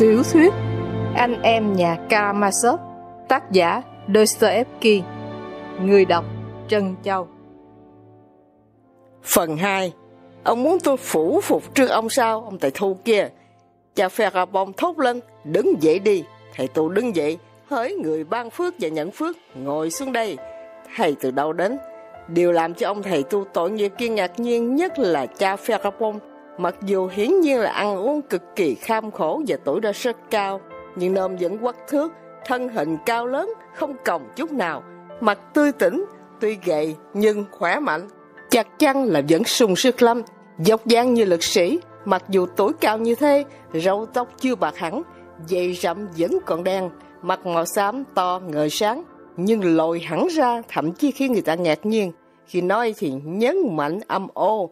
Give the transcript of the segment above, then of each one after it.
Tiểu thuyết Anh em nhà Karamazov Tác giả Dostoevsky Người đọc Trân Châu Phần 2 Ông muốn tôi phủ phục trước ông sao Ông thầy thu kia Cha Ferrabon thốt lên Đứng dậy đi Thầy tu đứng dậy Hỡi người ban phước và nhận phước Ngồi xuống đây Thầy từ đâu đến Điều làm cho ông thầy tu tội nghiệp kia ngạc nhiên nhất là cha Ferrapon Mặc dù hiển nhiên là ăn uống cực kỳ kham khổ và tuổi đã rất cao, nhưng nôm vẫn quắc thước, thân hình cao lớn, không còng chút nào, mặt tươi tỉnh, tuy gầy nhưng khỏe mạnh. chặt chăn là vẫn sung sức lắm, dốc dáng như lực sĩ, mặc dù tuổi cao như thế, râu tóc chưa bạc hẳn, dày rậm vẫn còn đen, mặt màu xám to ngời sáng, nhưng lồi hẳn ra thậm chí khiến người ta ngạc nhiên. Khi nói thì nhấn mạnh âm ô,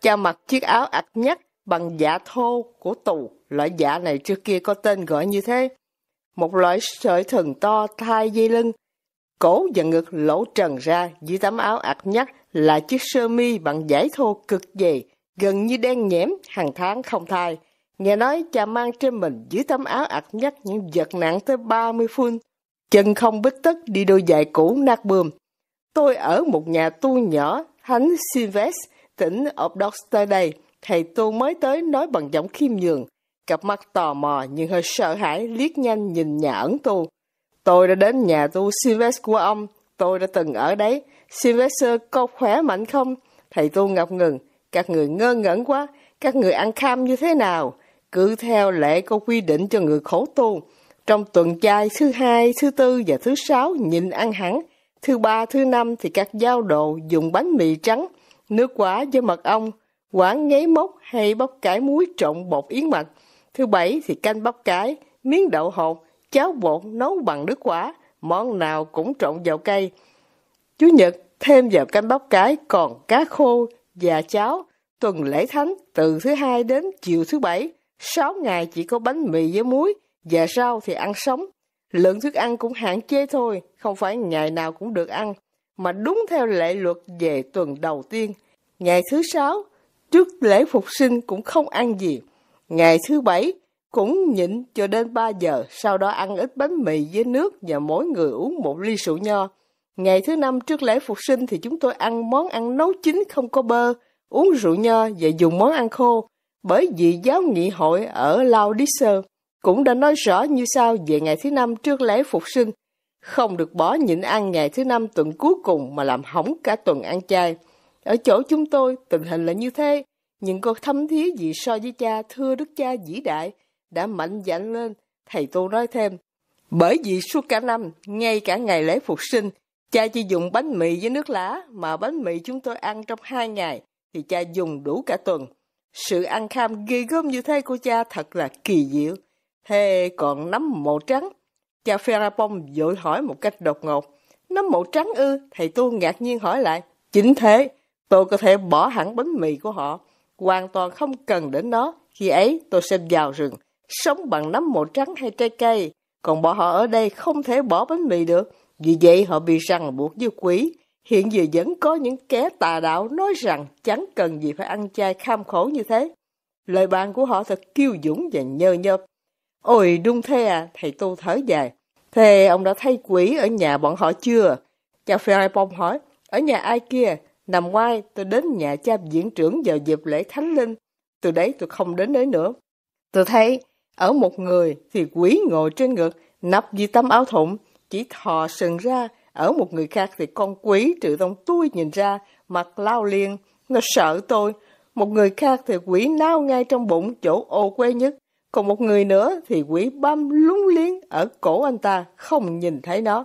Cha mặc chiếc áo ạch nhắc bằng dạ thô của tù, loại dạ này trước kia có tên gọi như thế. Một loại sợi thừng to thai dây lưng, cổ và ngực lỗ trần ra dưới tấm áo ạch nhắc là chiếc sơ mi bằng vải thô cực dày, gần như đen nhẽm, hàng tháng không thay. Nghe nói cha mang trên mình dưới tấm áo ạch nhắc những vật nặng tới 30 phun. Chân không bích tất đi đôi giày cũ nát bươm. Tôi ở một nhà tu nhỏ, Thánh Silvestre, tỉnh ở Dorchester thầy tu mới tới nói bằng giọng khiêm nhường. Cặp mắt tò mò nhưng hơi sợ hãi liếc nhanh nhìn nhà ẩn tu. Tôi đã đến nhà tu Sylvester của ông, tôi đã từng ở đấy. Sylvester có khỏe mạnh không? Thầy tu ngập ngừng, các người ngơ ngẩn quá, các người ăn kham như thế nào? Cứ theo lệ có quy định cho người khổ tu. Trong tuần trai thứ hai, thứ tư và thứ sáu nhịn ăn hẳn. Thứ ba, thứ năm thì các giao đồ dùng bánh mì trắng – Nước quả với mật ong, quảng nháy mốc hay bắp cải muối trộn bột yến mạch. Thứ bảy thì canh bắp cải, miếng đậu hột, cháo bột nấu bằng nước quả, món nào cũng trộn vào cây. Chủ nhật thêm vào canh bắp cải còn cá khô và cháo. Tuần lễ thánh từ thứ hai đến chiều thứ bảy, 6 ngày chỉ có bánh mì với muối và rau thì ăn sống. Lượng thức ăn cũng hạn chế thôi, không phải ngày nào cũng được ăn, mà đúng theo lệ luật về tuần đầu tiên – Ngày thứ sáu, trước lễ phục sinh cũng không ăn gì. Ngày thứ bảy, cũng nhịn cho đến 3 giờ, sau đó ăn ít bánh mì với nước và mỗi người uống một ly rượu nho. Ngày thứ năm trước lễ phục sinh thì chúng tôi ăn món ăn nấu chín không có bơ, uống rượu nho và dùng món ăn khô. Bởi vì giáo nghị hội ở Lao cũng đã nói rõ như sau về ngày thứ năm trước lễ phục sinh. Không được bỏ nhịn ăn ngày thứ năm tuần cuối cùng mà làm hỏng cả tuần ăn chay. Ở chỗ chúng tôi, tình hình là như thế. Những con thâm thí gì so với cha, thưa đức cha vĩ đại, đã mạnh dạn lên. Thầy tôi nói thêm, bởi vì suốt cả năm, ngay cả ngày lễ phục sinh, cha chỉ dùng bánh mì với nước lá, mà bánh mì chúng tôi ăn trong hai ngày, thì cha dùng đủ cả tuần. Sự ăn kham ghê gớm như thế của cha thật là kỳ diệu. Thế còn nấm màu trắng? Cha Ferrapong vội hỏi một cách đột ngột. Nấm màu trắng ư? Thầy tu ngạc nhiên hỏi lại. Chính thế, Tôi có thể bỏ hẳn bánh mì của họ, hoàn toàn không cần đến nó. Khi ấy tôi sẽ vào rừng, sống bằng nấm màu trắng hay trái cây. Còn bọn họ ở đây không thể bỏ bánh mì được. Vì vậy họ bị ràng buộc với quỷ. Hiện giờ vẫn có những kẻ tà đạo nói rằng chẳng cần gì phải ăn chay kham khổ như thế. Lời bàn của họ thật kiêu dũng và nhơ nhớp. Ôi đúng thế à, thầy tu thở dài. Thế ông đã thấy quỷ ở nhà bọn họ chưa? Cha Phai Bông hỏi, ở nhà ai kia? Năm ngoái, tôi đến nhà cha diễn trưởng vào dịp lễ Thánh Linh. Từ đấy tôi không đến đấy nữa. Tôi thấy, ở một người thì quỷ ngồi trên ngực, nắp dưới tấm áo thụng, chỉ thò sừng ra. Ở một người khác thì con quỷ trừ tông tôi nhìn ra, mặt lao liền, nó sợ tôi. Một người khác thì quỷ nao ngay trong bụng chỗ ô quê nhất. Còn một người nữa thì quỷ băm lúng liếng ở cổ anh ta, không nhìn thấy nó.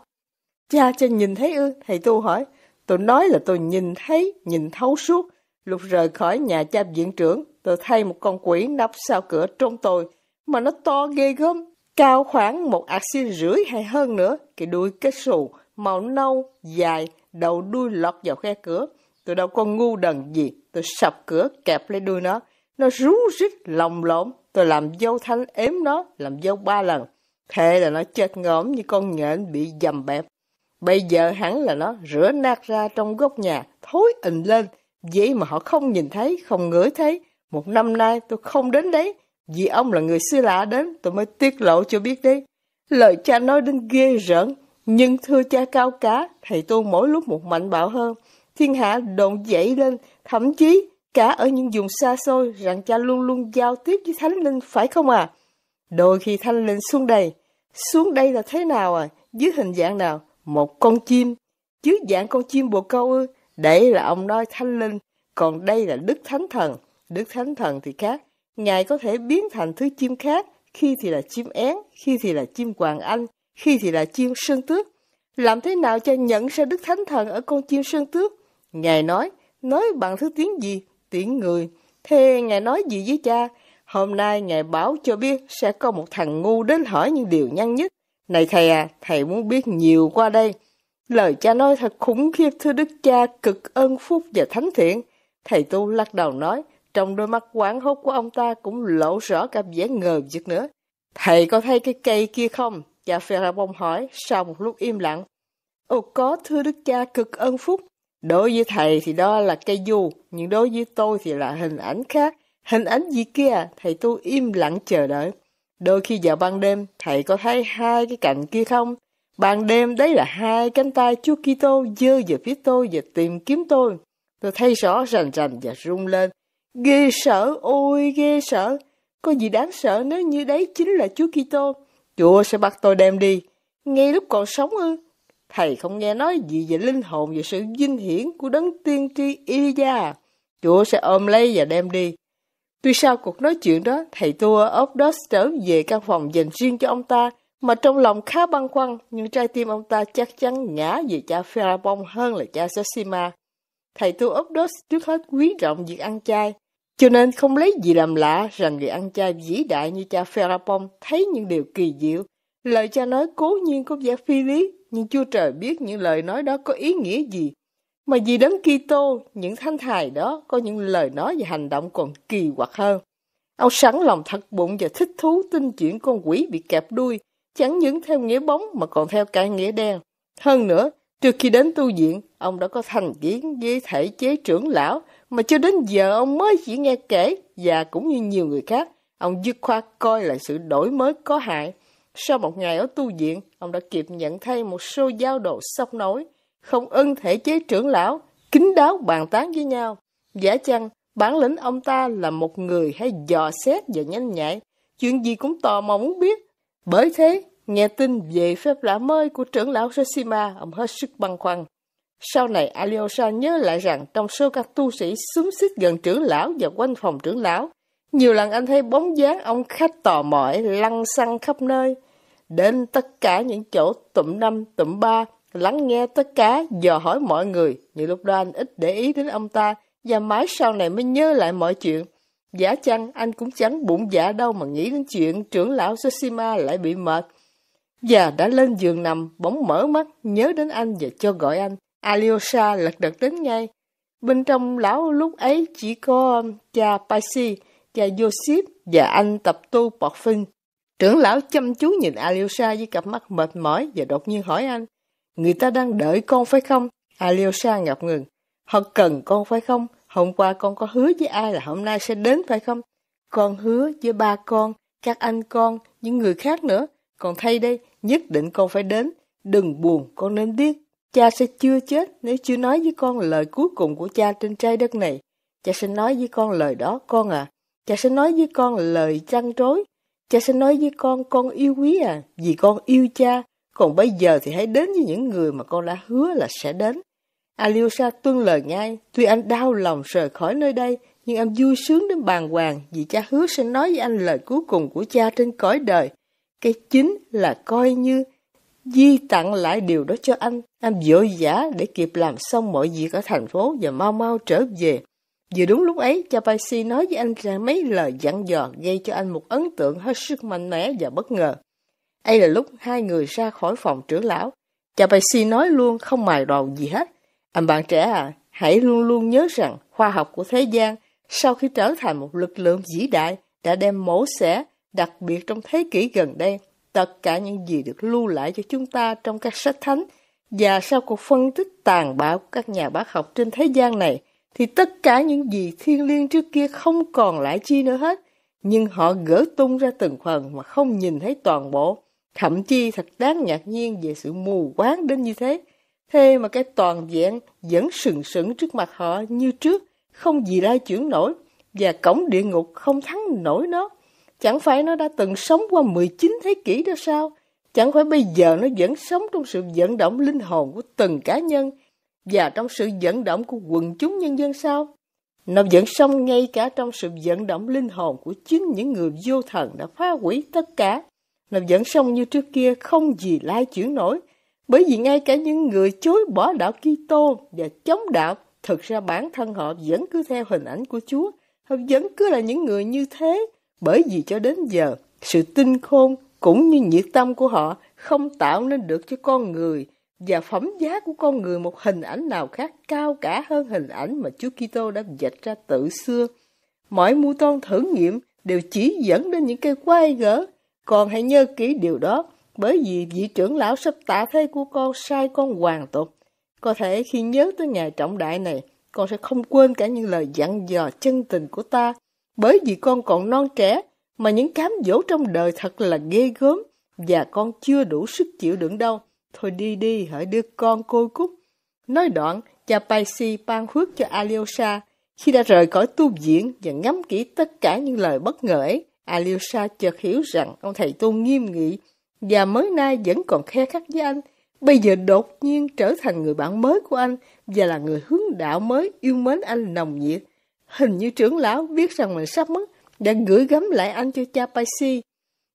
Cha cho nhìn thấy ư? Thầy tu hỏi. Tôi nói là tôi nhìn thấy, nhìn thấu suốt. Lúc rời khỏi nhà cha viện trưởng, tôi thay một con quỷ nắp sau cửa trong tôi, mà nó to ghê gớm, cao khoảng một xin rưỡi hay hơn nữa, cái đuôi kết xù, màu nâu, dài, đầu đuôi lọt vào khe cửa. Tôi đâu có ngu đần gì, tôi sập cửa kẹp lấy đuôi nó. Nó rú rít lồng lộn, tôi làm dâu thanh ếm nó, làm dâu ba lần. Thế là nó chết ngõm như con nhện bị dầm bẹp. Bây giờ hắn là nó rửa nát ra trong góc nhà, thối ình lên. Vậy mà họ không nhìn thấy, không ngửi thấy. Một năm nay tôi không đến đấy, vì ông là người xưa lạ đến, tôi mới tiết lộ cho biết đấy. Lời cha nói đến ghê rợn, nhưng thưa cha cao cá, thầy tôi mỗi lúc một mạnh bạo hơn. Thiên hạ đồn dậy lên, thậm chí cả ở những vùng xa xôi rằng cha luôn luôn giao tiếp với thánh linh phải không à? Đôi khi thánh linh xuống đây, xuống đây là thế nào à? Dưới hình dạng nào? một con chim, chứ dạng con chim bồ câu ư. Đấy là ông nói thánh linh, còn đây là đức thánh thần. Đức thánh thần thì khác, Ngài có thể biến thành thứ chim khác, khi thì là chim én, khi thì là chim hoàng anh, khi thì là chim sơn tước. Làm thế nào cho nhận ra Đức Thánh Thần ở con chim sơn tước? Ngài nói, nói bằng thứ tiếng gì? Tiếng người. Thế Ngài nói gì với cha? Hôm nay Ngài bảo cho biết sẽ có một thằng ngu đến hỏi những điều nhăn nhất. Này thầy à, thầy muốn biết nhiều qua đây. Lời cha nói thật khủng khiếp thưa đức cha, cực ân phúc và thánh thiện. Thầy tu lắc đầu nói, trong đôi mắt quán hốt của ông ta cũng lộ rõ cả vẻ ngờ vực nữa. Thầy có thấy cái cây kia không? Cha Ferrabong hỏi, sau một lúc im lặng. Ồ có, thưa đức cha, cực ân phúc. Đối với thầy thì đó là cây du, nhưng đối với tôi thì là hình ảnh khác. Hình ảnh gì kia, thầy tu im lặng chờ đợi. Đôi khi vào ban đêm, thầy có thấy hai cái cạnh kia không? Ban đêm đấy là hai cánh tay Chúa Kitô dơ về phía tôi và tìm kiếm tôi. Tôi thấy rõ rành rành và rung lên. Ghê sợ, ôi ghê sợ. Có gì đáng sợ nếu như đấy chính là Chúa Kitô. Chúa sẽ bắt tôi đem đi. Ngay lúc còn sống ư? Thầy không nghe nói gì về linh hồn và sự vinh hiển của đấng tiên tri Elijah. Chúa sẽ ôm lấy và đem đi. Tuy sau cuộc nói chuyện đó, thầy Tua Ogdos trở về căn phòng dành riêng cho ông ta, mà trong lòng khá băn khoăn, nhưng trái tim ông ta chắc chắn ngã về cha Farabong hơn là cha Sosima. Thầy tua Tu Ogdos trước hết quý trọng việc ăn chay, cho nên không lấy gì làm lạ rằng người ăn chay vĩ đại như cha Farabong thấy những điều kỳ diệu. Lời cha nói cố nhiên có vẻ phi lý, nhưng chúa trời biết những lời nói đó có ý nghĩa gì. Mà vì đến Kitô, những thánh hài đó có những lời nói và hành động còn kỳ quặc hơn. Ông sẵn lòng thật bụng và thích thú tin chuyện con quỷ bị kẹp đuôi, chẳng những theo nghĩa bóng mà còn theo cả nghĩa đen. Hơn nữa, trước khi đến tu viện, ông đã có thành kiến với thể chế trưởng lão mà cho đến giờ ông mới chỉ nghe kể và cũng như nhiều người khác, ông dứt khoát coi là sự đổi mới có hại. Sau một ngày ở tu viện, ông đã kịp nhận thấy một số giao đồ sốc nổi, không ưng thể chế trưởng lão, kính đáo bàn tán với nhau. Giả chăng, bản lĩnh ông ta là một người hay dò xét và nhanh nhạy, chuyện gì cũng tò mò muốn biết. Bởi thế, nghe tin về phép lạ mới của trưởng lão Rashima, ông hết sức băn khoăn. Sau này, Alyosha nhớ lại rằng trong số các tu sĩ xúm xích gần trưởng lão và quanh phòng trưởng lão, nhiều lần anh thấy bóng dáng ông khách tò mò lăn xăng khắp nơi, đến tất cả những chỗ tụm năm tụm ba lắng nghe tất cả, dò hỏi mọi người. Nhưng lúc đó anh ít để ý đến ông ta, và mãi sau này mới nhớ lại mọi chuyện. Giả chăng anh cũng chẳng bụng dạ đâu mà nghĩ đến chuyện trưởng lão Soshima lại bị mệt. Và đã lên giường nằm, bỗng mở mắt, nhớ đến anh và cho gọi anh. Alyosha lật đật đến ngay. Bên trong lão lúc ấy chỉ có um, cha Paisi, cha Joseph và anh tập tu Bọt Phinh. Trưởng lão chăm chú nhìn Alyosha với cặp mắt mệt mỏi và đột nhiên hỏi anh. Người ta đang đợi con phải không? Alyosha ngập ngừng. Họ cần con phải không? Hôm qua con có hứa với ai là hôm nay sẽ đến phải không? Con hứa với ba con, các anh con, những người khác nữa. Còn thay đây, nhất định con phải đến. Đừng buồn, con nên biết. Cha sẽ chưa chết nếu chưa nói với con lời cuối cùng của cha trên trái đất này. Cha sẽ nói với con lời đó, con à. Cha sẽ nói với con lời trăn trối. Cha sẽ nói với con, con yêu quý à, vì con yêu cha. Còn bây giờ thì hãy đến với những người mà con đã hứa là sẽ đến. Alyosha tuân lời ngay, tuy anh đau lòng rời khỏi nơi đây, nhưng anh vui sướng đến bàng hoàng vì cha hứa sẽ nói với anh lời cuối cùng của cha trên cõi đời. Cái chính là coi như di tặng lại điều đó cho anh. Anh vội vã để kịp làm xong mọi việc ở thành phố và mau mau trở về. Vừa đúng lúc ấy, cha Chapaisi nói với anh ra mấy lời dặn dò gây cho anh một ấn tượng hết sức mạnh mẽ và bất ngờ. Ấy là lúc hai người ra khỏi phòng trưởng lão. Chà bài si nói luôn không mài đầu gì hết. Anh bạn trẻ à, hãy luôn luôn nhớ rằng khoa học của thế gian sau khi trở thành một lực lượng vĩ đại đã đem mổ xẻ, đặc biệt trong thế kỷ gần đây, tất cả những gì được lưu lại cho chúng ta trong các sách thánh và sau cuộc phân tích tàn bạo của các nhà bác học trên thế gian này, thì tất cả những gì thiên liêng trước kia không còn lại chi nữa hết, nhưng họ gỡ tung ra từng phần mà không nhìn thấy toàn bộ. Thậm chí thật đáng ngạc nhiên về sự mù quáng đến như thế. Thế mà cái toàn diện vẫn sừng sững trước mặt họ như trước, không gì lai chuyển nổi, và cổng địa ngục không thắng nổi nó. Chẳng phải nó đã từng sống qua 19 thế kỷ đó sao? Chẳng phải bây giờ nó vẫn sống trong sự vận động linh hồn của từng cá nhân và trong sự vận động của quần chúng nhân dân sao? Nó vẫn sống ngay cả trong sự vận động linh hồn của chính những người vô thần đã phá hủy tất cả là vẫn sống như trước kia không gì lai chuyển nổi. Bởi vì ngay cả những người chối bỏ đạo Kitô và chống đạo, thực ra bản thân họ vẫn cứ theo hình ảnh của Chúa. Họ vẫn cứ là những người như thế. Bởi vì cho đến giờ, sự tinh khôn cũng như nhiệt tâm của họ không tạo nên được cho con người và phẩm giá của con người một hình ảnh nào khác cao cả hơn hình ảnh mà Chúa Kitô đã dạch ra từ xưa. Mọi mưu toan thử nghiệm đều chỉ dẫn đến những cái quay gỡ con hãy nhớ kỹ điều đó, bởi vì vị trưởng lão sắp tả thế của con sai con hoàn tục. Có thể khi nhớ tới ngày trọng đại này, con sẽ không quên cả những lời dặn dò chân tình của ta, bởi vì con còn non trẻ, mà những cám dỗ trong đời thật là ghê gớm, và con chưa đủ sức chịu đựng đâu. Thôi đi đi, hãy đưa con cô cúc. Nói đoạn, cha Paisi ban phước cho Alyosha, khi đã rời khỏi tu viện và ngắm kỹ tất cả những lời bất ngờ ấy, Alyosha chợt hiểu rằng ông thầy tôn nghiêm nghị và mới nay vẫn còn khe khắc với anh. Bây giờ đột nhiên trở thành người bạn mới của anh và là người hướng đạo mới yêu mến anh nồng nhiệt. Hình như trưởng lão biết rằng mình sắp mất đã gửi gắm lại anh cho cha Paisi.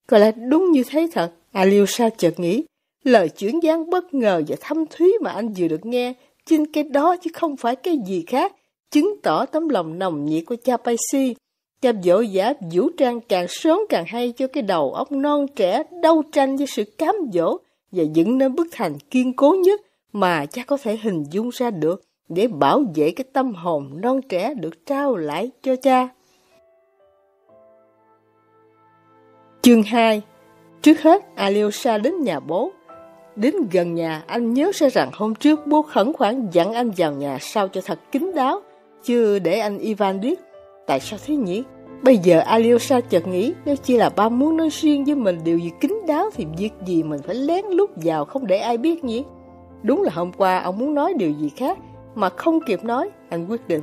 Có lẽ đúng như thế thật, Alyosha chợt nghĩ. Lời chuyển gián bất ngờ và thâm thúy mà anh vừa được nghe, chính cái đó chứ không phải cái gì khác, chứng tỏ tấm lòng nồng nhiệt của cha Paisi. Cha vội giả vũ trang càng sớm càng hay cho cái đầu óc non trẻ đấu tranh với sự cám dỗ và dựng nên bức thành kiên cố nhất mà cha có thể hình dung ra được để bảo vệ cái tâm hồn non trẻ được trao lại cho cha. Chương 2 Trước hết, Alyosha đến nhà bố. Đến gần nhà, anh nhớ ra rằng hôm trước bố khẩn khoản dặn anh vào nhà sao cho thật kín đáo, chứ để anh Ivan biết Tại sao thế nhỉ? Bây giờ Alyosha chợt nghĩ nếu chỉ là ba muốn nói riêng với mình điều gì kín đáo thì việc gì mình phải lén lút vào không để ai biết nhỉ? Đúng là hôm qua ông muốn nói điều gì khác mà không kịp nói, anh quyết định.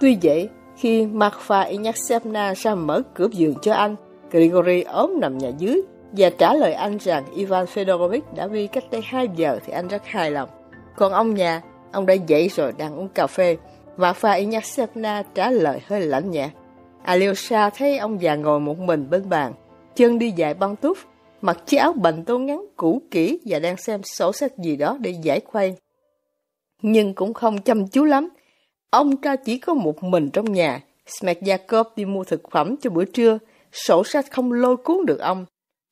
Tuy vậy, khi Marfa Ignatsevna ra mở cửa giường cho anh, Grigory ốm nằm nhà dưới và trả lời anh rằng Ivan Fedorovich đã đi cách đây 2 giờ thì anh rất hài lòng. Còn ông nhà, ông đã dậy rồi đang uống cà phê. Và pha Ignacyevna trả lời hơi lạnh nhạt. Alyosha thấy ông già ngồi một mình bên bàn, chân đi dài băng túc, mặc chiếc áo bệnh tô ngắn cũ kỹ và đang xem sổ sách gì đó để giải khuây. Nhưng cũng không chăm chú lắm. Ông ta chỉ có một mình trong nhà. Smetyakov đi mua thực phẩm cho bữa trưa, sổ sách không lôi cuốn được ông.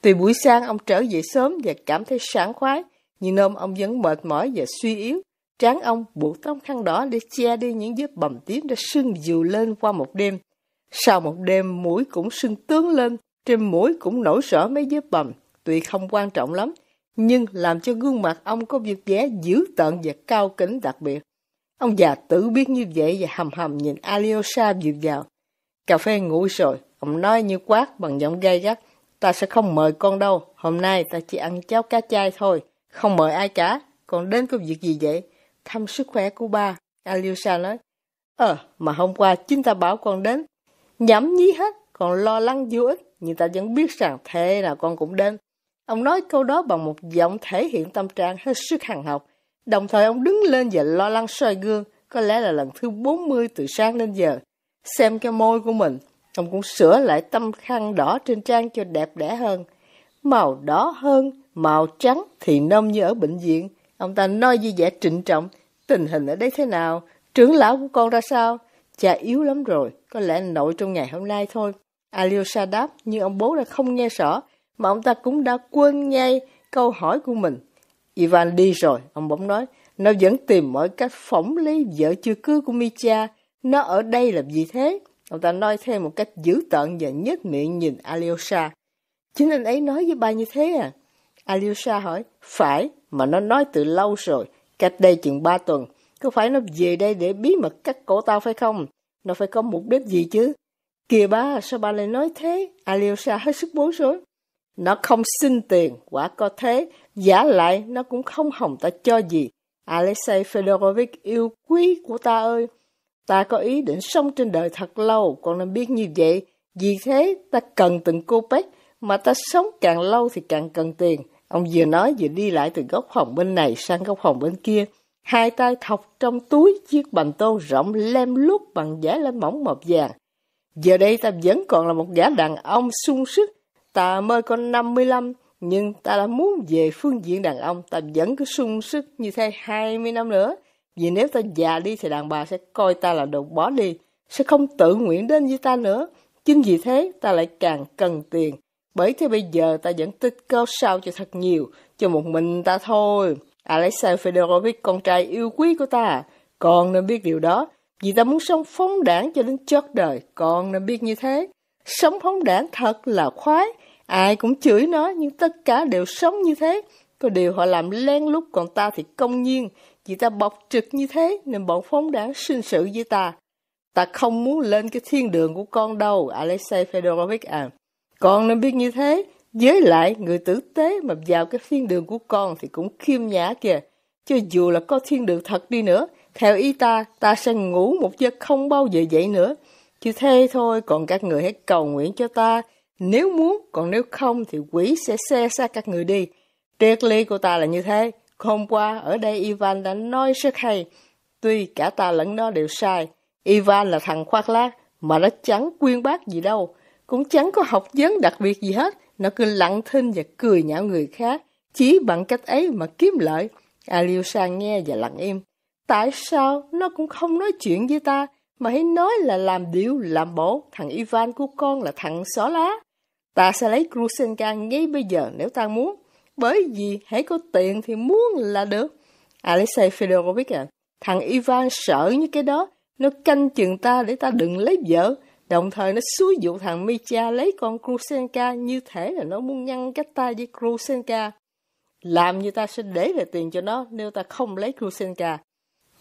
Từ buổi sáng ông trở về sớm và cảm thấy sáng khoái, nhưng hôm ông vẫn mệt mỏi và suy yếu, tráng ông buộc tấm khăn đỏ để che đi những vết bầm tím đã sưng dịu lên qua một đêm. Sau một đêm mũi cũng sưng tướng lên, trên mũi cũng nổi sỡ mấy vết bầm, tuy không quan trọng lắm, nhưng làm cho gương mặt ông có việc vẻ dữ tợn và cao kính đặc biệt. Ông già tự biết như vậy và hầm hầm nhìn Alyosha dịu vào. Cà phê nguội rồi, ông nói như quát bằng giọng gay gắt. Ta sẽ không mời con đâu, hôm nay ta chỉ ăn cháo cá chay thôi, không mời ai cả, còn đến có việc gì vậy? thăm sức khỏe của bà. Alyosha nói, Ờ, mà hôm qua chính ta bảo con đến. nhắm nhí hết, còn lo lắng vô ích, nhưng ta vẫn biết rằng thế nào con cũng đến. Ông nói câu đó bằng một giọng thể hiện tâm trạng hết sức hằng học. Đồng thời ông đứng lên và lo lắng soi gương, có lẽ là lần thứ 40 từ sáng đến giờ. Xem cái môi của mình, ông cũng sửa lại tâm khăn đỏ trên trang cho đẹp đẽ hơn. Màu đỏ hơn, màu trắng thì nông như ở bệnh viện. Ông ta nói với vẻ trịnh trọng, tình hình ở đây thế nào, trưởng lão của con ra sao? Cha yếu lắm rồi, có lẽ nội trong ngày hôm nay thôi. Alyosha đáp, nhưng ông bố đã không nghe rõ, mà ông ta cũng đã quên ngay câu hỏi của mình. Ivan đi rồi, ông bỗng nói, nó vẫn tìm mọi cách phỏng lấy vợ chưa cưới của Micha, nó ở đây làm gì thế? Ông ta nói thêm một cách dữ tợn và nhếch miệng nhìn Alyosha. Chính anh ấy nói với ba như thế à? Alyosha hỏi, phải, mà nó nói từ lâu rồi, cách đây chừng ba tuần. Có phải nó về đây để bí mật cắt cổ tao phải không? Nó phải có mục đích gì chứ? Kìa ba, sao ba lại nói thế? Alyosha hết sức bối rối. Nó không xin tiền, quả có thế. Giả lại, nó cũng không hồng ta cho gì. Alexei Fedorovich yêu quý của ta ơi! Ta có ý định sống trên đời thật lâu, còn nên biết như vậy. Vì thế, ta cần từng cô pét, mà ta sống càng lâu thì càng cần tiền. Ông vừa nói vừa đi lại từ góc phòng bên này sang góc phòng bên kia. Hai tay thọc trong túi chiếc bành tô rộng lem lút bằng giấy lên mỏng mọt vàng. Giờ đây ta vẫn còn là một gã đàn ông sung sức. Ta mới có 55, nhưng ta đã muốn về phương diện đàn ông. Ta vẫn cứ sung sức như thế 20 năm nữa. Vì nếu ta già đi thì đàn bà sẽ coi ta là đồ bỏ đi. Sẽ không tự nguyện đến với ta nữa. Chính vì thế ta lại càng cần tiền. Bởi thế bây giờ ta vẫn tích cao sao cho thật nhiều, cho một mình ta thôi. Alexei Fedorovich con trai yêu quý của ta, con nên biết điều đó. Vì ta muốn sống phóng đảng cho đến chót đời, con nên biết như thế. Sống phóng đảng thật là khoái, ai cũng chửi nó nhưng tất cả đều sống như thế. Có điều họ làm len lút còn ta thì công nhiên, vì ta bọc trực như thế nên bọn phóng đảng sinh sự với ta. Ta không muốn lên cái thiên đường của con đâu, Alexei Fedorovich à. Con nên biết như thế. Với lại, người tử tế mà vào cái thiên đường của con thì cũng khiêm nhã kìa. Cho dù là có thiên đường thật đi nữa, theo ý ta, ta sẽ ngủ một giấc không bao giờ dậy nữa. Chỉ thế thôi, còn các người hãy cầu nguyện cho ta. Nếu muốn, còn nếu không thì quỷ sẽ xe xa các người đi. Triết ly của ta là như thế. Hôm qua, ở đây Ivan đã nói rất hay. Tuy cả ta lẫn nó đều sai, Ivan là thằng khoác lác, mà nó chẳng quyên bác gì đâu. Cũng chẳng có học vấn đặc biệt gì hết, nó cứ lặng thinh và cười nhạo người khác, chỉ bằng cách ấy mà kiếm lợi. Alyosha nghe và lặng im. Tại sao nó cũng không nói chuyện với ta, mà hãy nói là làm điệu, làm bổ, thằng Ivan của con là thằng xó lá. Ta sẽ lấy Krusenka ngay bây giờ nếu ta muốn, bởi vì hãy có tiền thì muốn là được. Alexei Fedorovich à, thằng Ivan sợ như cái đó, nó canh chừng ta để ta đừng lấy vợ, Đồng thời nó xúi dụ thằng Mitya lấy con Krusenka như thể là nó muốn ngăn cách ta với Krusenka. Làm như ta sẽ để lại tiền cho nó nếu ta không lấy Krusenka.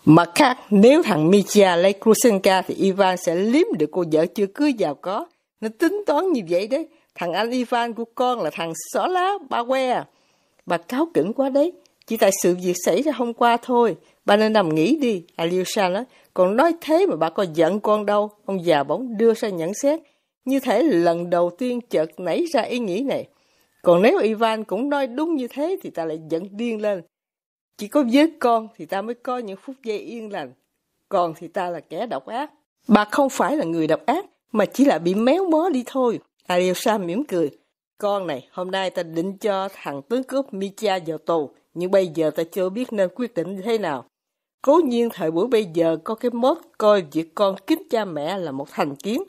Mặt khác, nếu thằng Mitya lấy Krusenka thì Ivan sẽ liếm được cô vợ chưa cưới giàu có. Nó tính toán như vậy đấy. Thằng anh Ivan của con là thằng xó lá, ba que. Bà cáo kỉnh quá đấy. Chỉ tại sự việc xảy ra hôm qua thôi, bà nên nằm nghỉ đi, Alyosha nói. Còn nói thế mà bà có giận con đâu, ông già bóng đưa ra nhận xét. Như thể lần đầu tiên chợt nảy ra ý nghĩ này. Còn nếu Ivan cũng nói đúng như thế thì ta lại giận điên lên. Chỉ có với con thì ta mới có những phút giây yên lành. Còn thì ta là kẻ độc ác. Bà không phải là người độc ác, mà chỉ là bị méo mó đi thôi. Alyosha mỉm cười. Con này, hôm nay ta định cho thằng tướng cướp Mitya vào tù nhưng bây giờ ta chưa biết nên quyết định như thế nào. Cố nhiên thời buổi bây giờ có cái mốt coi việc con kính cha mẹ là một thành kiến.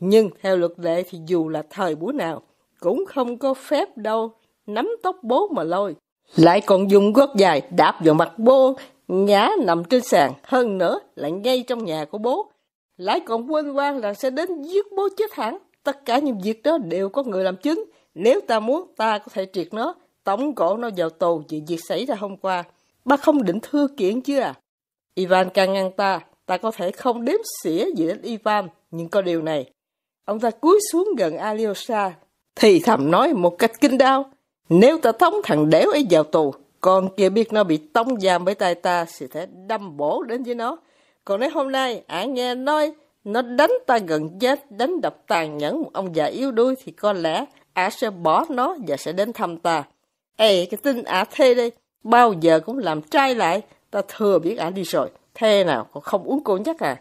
Nhưng theo luật lệ thì dù là thời buổi nào, cũng không có phép đâu nắm tóc bố mà lôi. Lại còn dùng gót dài đạp vào mặt bố, ngã nằm trên sàn, hơn nữa lại ngay trong nhà của bố. Lại còn quên quan là sẽ đến giết bố chết hẳn. Tất cả những việc đó đều có người làm chứng. Nếu ta muốn, ta có thể triệt nó tống cổ nó vào tù vì việc xảy ra hôm qua. Ba không định thư kiện chứ à? Ivan can ngăn ta, ta có thể không đếm xỉa gì đến Ivan, nhưng có điều này. Ông ta cúi xuống gần Alyosha, thì thầm nói một cách kinh đau. Nếu ta tống thằng đéo ấy vào tù, con kia biết nó bị tống giam bởi tay ta sẽ thể đâm bổ đến với nó. Còn nếu hôm nay ả nghe nói nó đánh ta gần chết, đánh đập tàn nhẫn một ông già yếu đuối thì có lẽ ả sẽ bỏ nó và sẽ đến thăm ta. Ê, cái tin ả thê đây, bao giờ cũng làm trai lại, ta thừa biết ả đi rồi, thê nào còn không uống cồn nhắc à.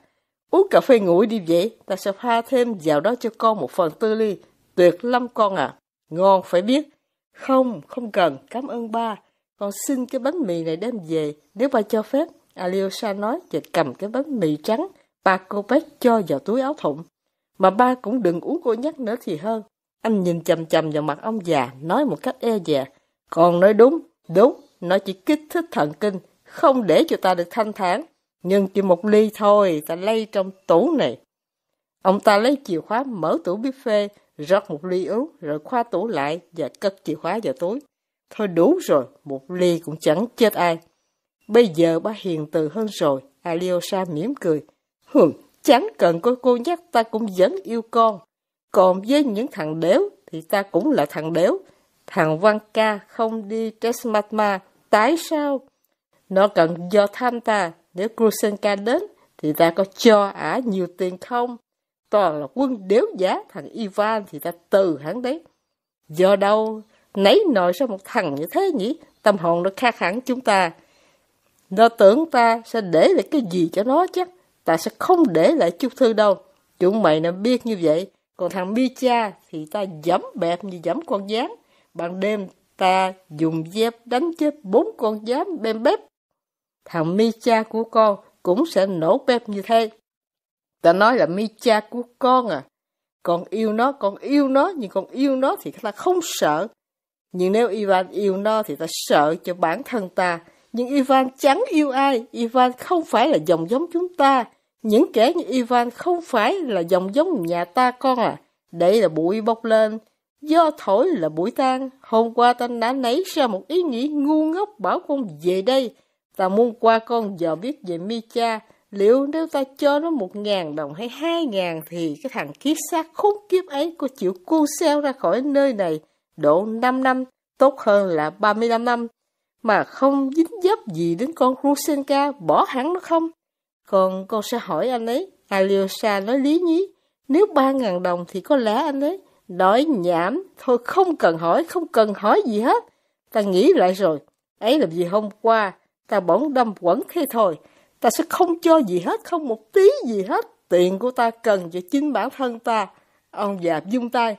Uống cà phê nguội đi vậy, ta sẽ pha thêm vào đó cho con một phần tư ly, tuyệt lắm con à, ngon phải biết. Không, không cần, cảm ơn ba, con xin cái bánh mì này đem về, nếu ba cho phép. Alyosha nói và cầm cái bánh mì trắng, ba cô bác cho vào túi áo thụng. Mà ba cũng đừng uống cô nhắc nữa thì hơn. Anh nhìn chầm chầm vào mặt ông già, nói một cách e dè. Con nói đúng, đúng, nó chỉ kích thích thần kinh, không để cho ta được thanh thản. Nhưng chỉ một ly thôi, ta lay trong tủ này. Ông ta lấy chìa khóa mở tủ buffet, rót một ly uống, rồi khóa tủ lại và cất chìa khóa vào túi. Thôi đủ rồi, một ly cũng chẳng chết ai. Bây giờ ba hiền từ hơn rồi, Alyosha mỉm cười. Hừm, chẳng cần có cô nhắc ta cũng vẫn yêu con. Còn với những thằng đéo thì ta cũng là thằng đéo. Thằng Vanka không đi Tresmatma, tái sao? Nó cần do tham ta, nếu Krusenka đến, thì ta có cho ả nhiều tiền không? Toàn là quân đếu giá, thằng Ivan thì ta từ hắn đấy. Do đâu, nấy nồi sao một thằng như thế nhỉ? Tâm hồn nó khác hẳn chúng ta. Nó tưởng ta sẽ để lại cái gì cho nó chứ? Ta sẽ không để lại chút thư đâu. Chúng mày nó biết như vậy. Còn thằng Micha thì ta dẫm bẹp như dẫm con gián. Ban đêm ta dùng dép đánh chết bốn con giám bên bếp. Thằng mi cha của con cũng sẽ nổ bếp như thế. Ta nói là mi cha của con à. Con yêu nó, con yêu nó, nhưng con yêu nó thì ta không sợ. Nhưng nếu Ivan yêu nó thì ta sợ cho bản thân ta. Nhưng Ivan chẳng yêu ai, Ivan không phải là dòng giống chúng ta. Những kẻ như Ivan không phải là dòng giống nhà ta con à. Đây là bụi bốc lên, Do thổi là buổi tang, hôm qua ta đã nảy ra một ý nghĩ ngu ngốc bảo con về đây. Ta muốn qua con giờ biết về mi cha, liệu nếu ta cho nó một ngàn đồng hay hai ngàn thì cái thằng kiếp xác khốn kiếp ấy có chịu cu xeo ra khỏi nơi này độ 5 năm, tốt hơn là 35 năm, mà không dính dấp gì đến con Rusenka, bỏ hẳn nó không? Còn con sẽ hỏi anh ấy, Alyosha nói lý nhí, nếu ba ngàn đồng thì có lẽ anh ấy Nói nhảm, thôi không cần hỏi, không cần hỏi gì hết. Ta nghĩ lại rồi, ấy làm gì hôm qua, ta bỗng đâm quẩn thế thôi. Ta sẽ không cho gì hết, không một tí gì hết. Tiền của ta cần cho chính bản thân ta. Ông già dung tay.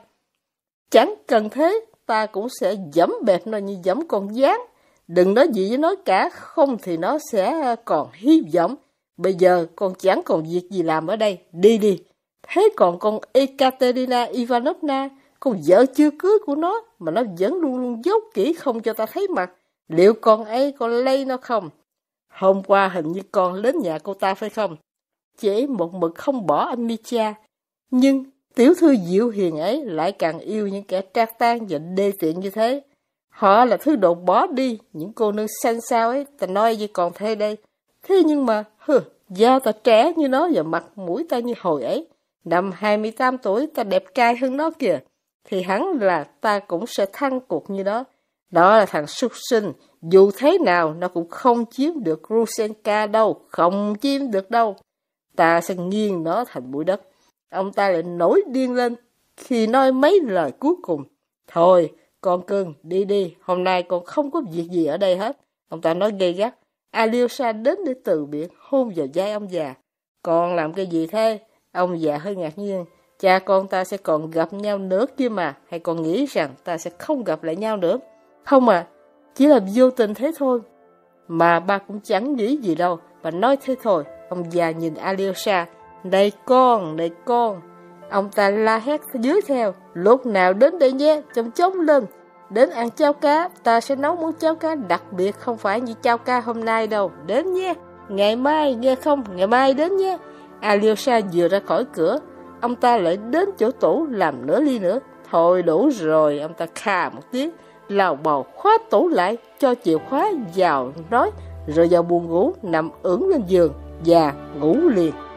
Chẳng cần thế, ta cũng sẽ dẫm bẹp nó như dẫm con gián. Đừng nói gì với nó cả, không thì nó sẽ còn hy vọng. Bây giờ con chẳng còn việc gì làm ở đây, đi đi. Thế còn con Ekaterina Ivanovna, con vợ chưa cưới của nó, mà nó vẫn luôn luôn giấu kỹ không cho ta thấy mặt. Liệu con ấy có lây nó không? Hôm qua hình như con đến nhà cô ta phải không? Chế một mực không bỏ anh Micha. Nhưng tiểu thư diệu hiền ấy lại càng yêu những kẻ trác tan và đê tiện như thế. Họ là thứ đồ bỏ đi, những cô nương xanh sao ấy, ta nói gì còn thê đây. Thế nhưng mà, hừ, da ta trẻ như nó và mặt mũi ta như hồi ấy. Năm 28 tuổi ta đẹp trai hơn nó kìa, thì hắn là ta cũng sẽ thăng cuộc như đó. Đó là thằng súc sinh, dù thế nào nó cũng không chiếm được Rusenka đâu, không chiếm được đâu. Ta sẽ nghiêng nó thành bụi đất. Ông ta lại nổi điên lên khi nói mấy lời cuối cùng. Thôi, con cưng, đi đi, hôm nay con không có việc gì ở đây hết. Ông ta nói gay gắt. Alyosha đến để từ biệt, hôn vào vai ông già. Con làm cái gì thế? Ông già hơi ngạc nhiên, cha con ta sẽ còn gặp nhau nữa kia mà, hay còn nghĩ rằng ta sẽ không gặp lại nhau nữa. Không à, chỉ là vô tình thế thôi. Mà ba cũng chẳng nghĩ gì đâu, và nói thế thôi. Ông già nhìn Alyosha, này con, này con. Ông ta la hét dưới theo, lúc nào đến đây nhé, chồng chống lên. Đến ăn cháo cá, ta sẽ nấu món cháo cá đặc biệt không phải như cháo cá hôm nay đâu, đến nhé. Ngày mai, nghe không, ngày mai đến nhé. Alyosha vừa ra khỏi cửa, ông ta lại đến chỗ tủ làm nửa ly nữa. Thôi đủ rồi, ông ta khà một tiếng, lào bầu khóa tủ lại, cho chìa khóa vào nói, rồi vào buồn ngủ, nằm ưỡn lên giường và ngủ liền.